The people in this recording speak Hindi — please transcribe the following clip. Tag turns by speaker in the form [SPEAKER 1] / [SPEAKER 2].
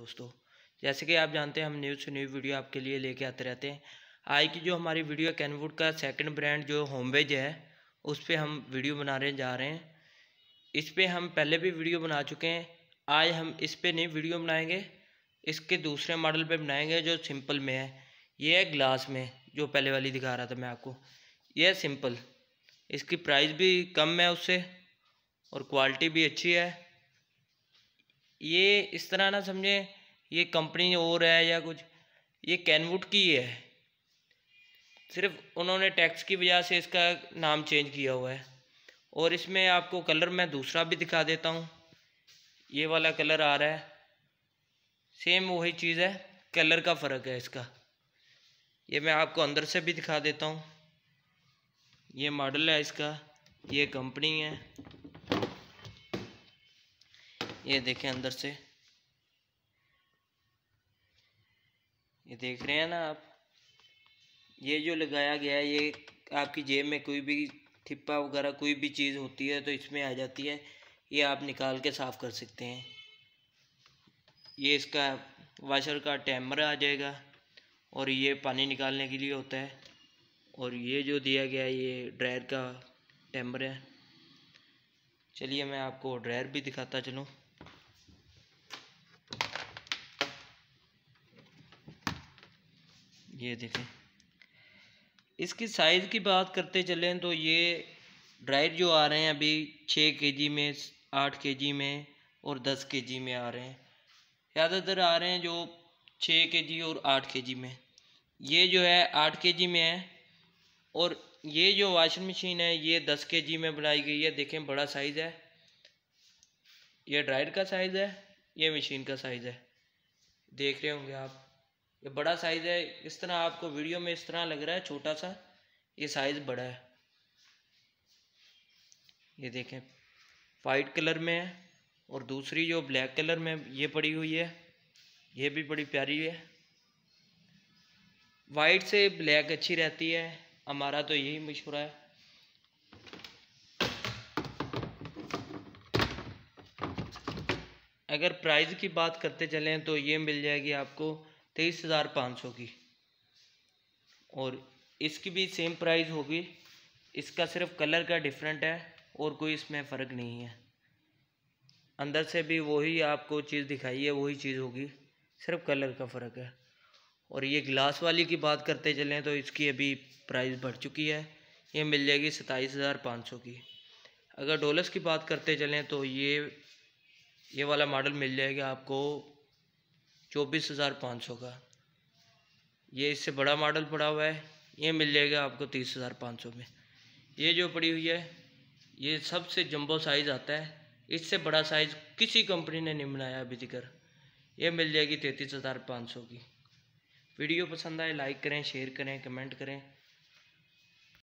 [SPEAKER 1] दोस्तों जैसे कि आप जानते हैं हम न्यूज़ से न्यू वीडियो आपके लिए लेके आते रहते हैं आज की जो हमारी वीडियो कैनवुड का सेकंड ब्रांड जो होमवेज है उस पर हम वीडियो बना रहे जा रहे हैं इस पर हम पहले भी वीडियो बना चुके हैं आज हम इस पर नहीं वीडियो बनाएंगे इसके दूसरे मॉडल पर बनाएंगे जो सिंपल में है ये है ग्लास में जो पहले वाली दिखा रहा था मैं आपको ये है सिंपल इसकी प्राइस भी कम है उससे और क्वालिटी भी अच्छी है ये इस तरह ना समझे ये कंपनी और है या कुछ ये कैनवुड की है सिर्फ उन्होंने टैक्स की वजह से इसका नाम चेंज किया हुआ है और इसमें आपको कलर मैं दूसरा भी दिखा देता हूँ ये वाला कलर आ रहा है सेम वही चीज़ है कलर का फ़र्क है इसका ये मैं आपको अंदर से भी दिखा देता हूँ ये मॉडल है इसका ये कंपनी है ये देखें अंदर से ये देख रहे हैं ना आप ये जो लगाया गया है ये आपकी जेब में कोई भी ठिप्पा वगैरह कोई भी चीज़ होती है तो इसमें आ जाती है ये आप निकाल के साफ़ कर सकते हैं ये इसका वाशर का टैमर आ जाएगा और ये पानी निकालने के लिए होता है और ये जो दिया गया है ये ड्रायर का टैमर है चलिए मैं आपको ड्रायर भी दिखाता चलूँ ये देखें इसकी साइज़ की बात करते चलें तो ये ड्राइड जो आ रहे हैं अभी छः के जी में आठ के जी में और दस के जी में आ रहे हैं ज़्यादातर आ रहे हैं जो छः के जी और आठ के जी में ये जो है आठ के जी में है और ये जो वाशिंग मशीन है ये दस के जी में बनाई गई है देखें बड़ा साइज़ है ये ड्राइड का साइज़ है ये मशीन का साइज़ है देख रहे होंगे आप ये बड़ा साइज़ है इस तरह आपको वीडियो में इस तरह लग रहा है छोटा सा ये साइज़ बड़ा है ये देखें वाइट कलर में है और दूसरी जो ब्लैक कलर में ये पड़ी हुई है ये भी बड़ी प्यारी है वाइट से ब्लैक अच्छी रहती है हमारा तो यही मशहूरा है अगर प्राइस की बात करते चलें तो ये मिल जाएगी आपको तेईस हज़ार पाँच सौ की और इसकी भी सेम प्राइस होगी इसका सिर्फ कलर का डिफरेंट है और कोई इसमें फ़र्क नहीं है अंदर से भी वही आपको चीज़ दिखाई है वही चीज़ होगी सिर्फ कलर का फ़र्क है और ये ग्लास वाली की बात करते चलें तो इसकी अभी प्राइस बढ़ चुकी है ये मिल जाएगी सताईस हज़ार पाँच सौ की अगर डोलस की बात करते चलें तो ये ये वाला मॉडल मिल जाएगा आपको चौबीस हज़ार पाँच सौ का ये इससे बड़ा मॉडल पड़ा हुआ है ये मिल जाएगा आपको तीस हज़ार पाँच सौ में ये जो पड़ी हुई है ये सबसे जंबो साइज़ आता है इससे बड़ा साइज़ किसी कंपनी ने नहीं बनाया अभी तक ये मिल जाएगी तैंतीस हज़ार पाँच सौ की वीडियो पसंद आए लाइक करें शेयर करें कमेंट करें